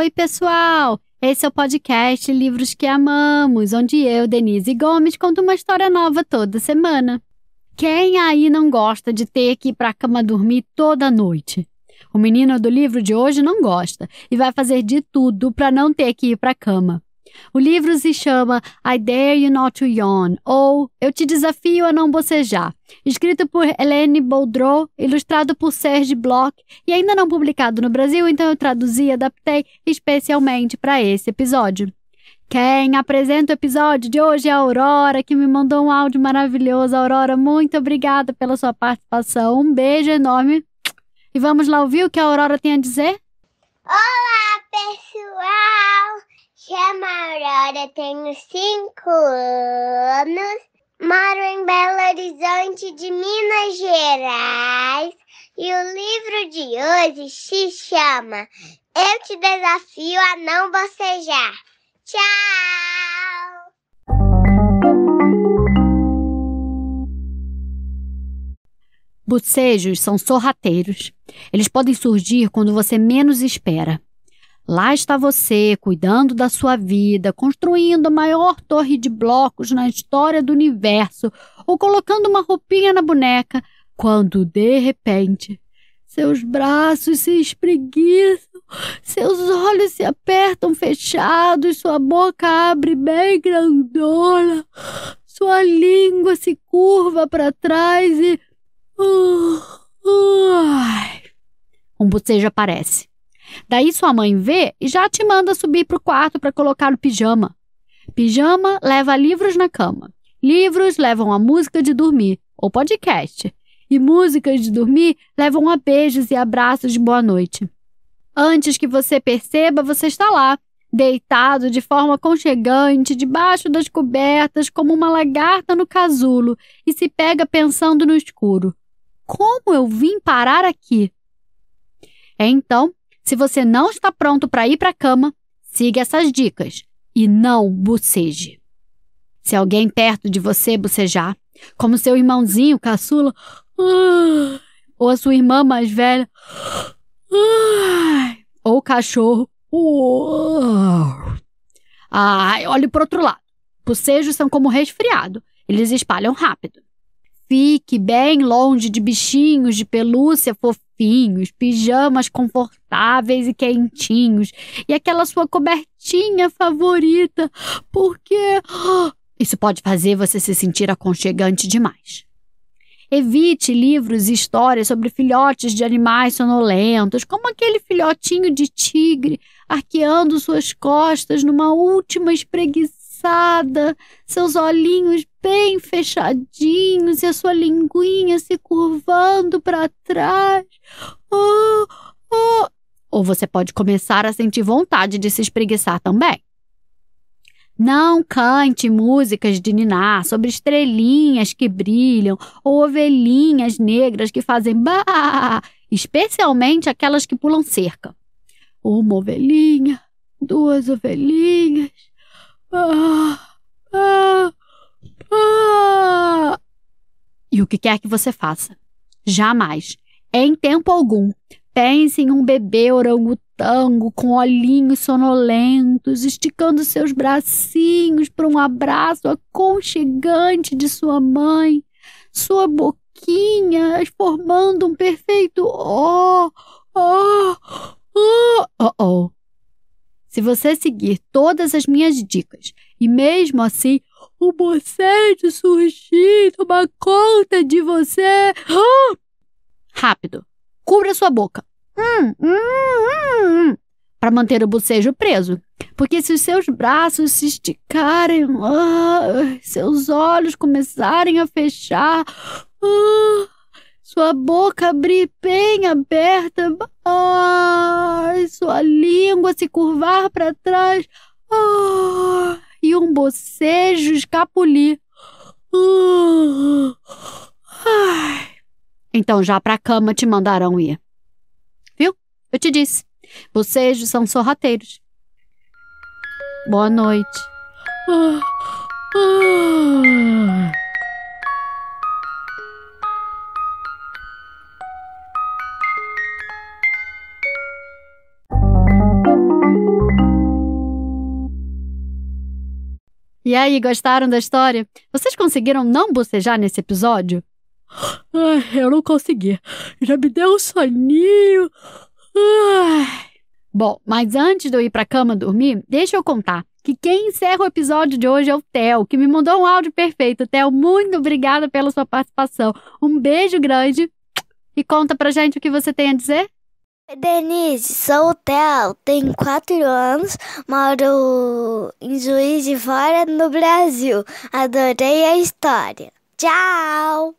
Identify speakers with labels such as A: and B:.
A: Oi, pessoal! Esse é o podcast Livros que Amamos, onde eu, Denise Gomes, conto uma história nova toda semana. Quem aí não gosta de ter que ir para a cama dormir toda noite? O menino do livro de hoje não gosta e vai fazer de tudo para não ter que ir para a cama. O livro se chama I Dare You Not to Yawn, ou Eu Te Desafio a Não Bocejar, escrito por Helene Boudreau, ilustrado por Serge Bloch e ainda não publicado no Brasil, então eu traduzi e adaptei especialmente para esse episódio. Quem apresenta o episódio de hoje é a Aurora, que me mandou um áudio maravilhoso. Aurora, muito obrigada pela sua participação. Um beijo enorme. E vamos lá ouvir o que a Aurora tem a dizer? Olá, pessoal! chamo Aurora, tenho cinco anos, moro em Belo Horizonte de Minas Gerais e o livro de hoje se chama Eu Te Desafio a Não Bocejar. Tchau! Bocejos são sorrateiros. Eles podem surgir quando você menos espera. Lá está você, cuidando da sua vida, construindo a maior torre de blocos na história do universo ou colocando uma roupinha na boneca, quando de repente seus braços se espreguiçam, seus olhos se apertam fechados, sua boca abre bem grandona, sua língua se curva para trás e. um bocejo aparece. Daí sua mãe vê e já te manda subir para o quarto para colocar o pijama. Pijama leva livros na cama. Livros levam a música de dormir, ou podcast. E músicas de dormir levam a beijos e abraços de boa noite. Antes que você perceba, você está lá, deitado de forma aconchegante, debaixo das cobertas, como uma lagarta no casulo, e se pega pensando no escuro: Como eu vim parar aqui? É então se você não está pronto para ir para a cama, siga essas dicas e não buceje. Se alguém perto de você bucejar, como seu irmãozinho caçula, ou a sua irmã mais velha, ou o cachorro, ai, olhe para outro lado. Bucejos são como resfriado, eles espalham rápido fique bem longe de bichinhos de pelúcia fofinhos, pijamas confortáveis e quentinhos, e aquela sua cobertinha favorita, porque ah, isso pode fazer você se sentir aconchegante demais. Evite livros e histórias sobre filhotes de animais sonolentos, como aquele filhotinho de tigre arqueando suas costas numa última espreguiçada seus olhinhos bem fechadinhos e a sua linguinha se curvando para trás. Oh, oh. Ou você pode começar a sentir vontade de se espreguiçar também. Não cante músicas de ninar sobre estrelinhas que brilham ou ovelhinhas negras que fazem ba. especialmente aquelas que pulam cerca. Uma ovelhinha, duas ovelhinhas, ah, ah, ah. E o que quer que você faça, jamais, em tempo algum, pense em um bebê orangotango com olhinhos sonolentos, esticando seus bracinhos para um abraço aconchegante de sua mãe, sua boquinha formando um perfeito oh, oh, oh, oh, oh. Se você seguir todas as minhas dicas e mesmo assim o bocejo surgir, tomar conta de você. Rápido, cubra sua boca. Hum, hum, hum, hum. para manter o bocejo preso. Porque se os seus braços se esticarem, ah, seus olhos começarem a fechar, ah, sua boca abrir bem aberta, ah, se curvar para trás. Ah, e um bocejo escapulir. Ah, ai. Então já pra cama te mandarão ir. Viu? Eu te disse. Bocejos são sorrateiros. Boa noite. Ah. E aí, gostaram da história? Vocês conseguiram não bocejar nesse episódio? Ai, eu não consegui. Já me deu um soninho. Ai. Bom, mas antes de eu ir para cama dormir, deixa eu contar que quem encerra o episódio de hoje é o Theo, que me mandou um áudio perfeito. Theo, muito obrigada pela sua participação. Um beijo grande e conta pra gente o que você tem a dizer. Denise, sou o Theo, tenho 4 anos, moro em Juiz de Fora, no Brasil. Adorei a história. Tchau!